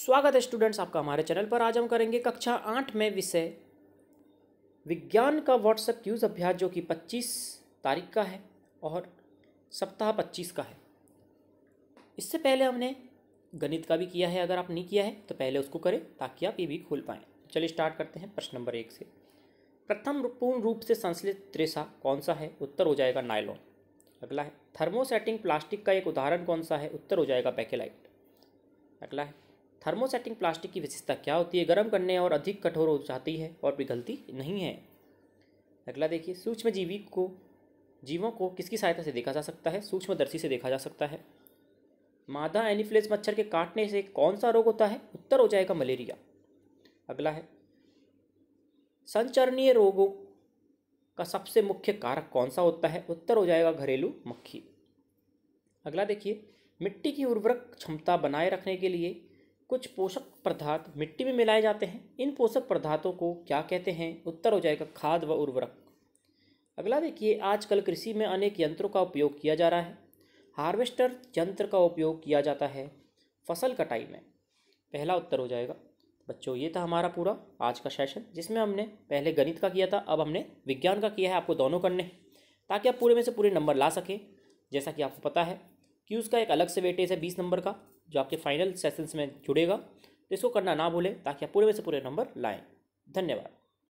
स्वागत है स्टूडेंट्स आपका हमारे चैनल पर आज हम करेंगे कक्षा आठ में विषय विज्ञान का व्हाट्सएप क्यूज अभ्यास जो कि पच्चीस तारीख का है और सप्ताह पच्चीस का है इससे पहले हमने गणित का भी किया है अगर आप नहीं किया है तो पहले उसको करें ताकि आप ये भी खोल पाएँ चलिए स्टार्ट करते हैं प्रश्न नंबर एक से प्रथम पूर्ण रूप से संश्लित त्रेसा कौन सा है उत्तर हो जाएगा नायलॉन अगला है थर्मोसेटिंग प्लास्टिक का एक उदाहरण कौन सा है उत्तर हो जाएगा पैकेलाइट अगला है थर्मोसेटिंग प्लास्टिक की विशेषता क्या होती है गर्म करने और अधिक कठोर हो जाती है और पिघलती नहीं है अगला देखिए सूक्ष्म जीवी को जीवों को किसकी सहायता से देखा जा सकता है सूक्ष्मदर्शी से देखा जा सकता है मादा एनिफ्लेस मच्छर के काटने से कौन सा रोग होता है उत्तर हो जाएगा मलेरिया अगला है संचरणीय रोगों का सबसे मुख्य कारक कौन सा होता है उत्तर हो जाएगा घरेलू मक्खी अगला देखिए मिट्टी की उर्वरक क्षमता बनाए रखने के लिए कुछ पोषक पदार्थ मिट्टी में मिलाए जाते हैं इन पोषक पदार्थों को क्या कहते हैं उत्तर हो जाएगा खाद व उर्वरक अगला देखिए आजकल कृषि में अनेक यंत्रों का उपयोग किया जा रहा है हार्वेस्टर यंत्र का उपयोग किया जाता है फसल कटाई में पहला उत्तर हो जाएगा बच्चों ये था हमारा पूरा आज का सेशन जिसमें हमने पहले गणित का किया था अब हमने विज्ञान का किया है आपको दोनों करने ताकि आप पूरे में से पूरे नंबर ला सकें जैसा कि आपको पता है कि उसका एक अलग से वेटेज है बीस नंबर का जो आपके फाइनल सेशंस में जुड़ेगा तो इसको करना ना भूलें ताकि आप पूरे में से पूरे नंबर लाएँ धन्यवाद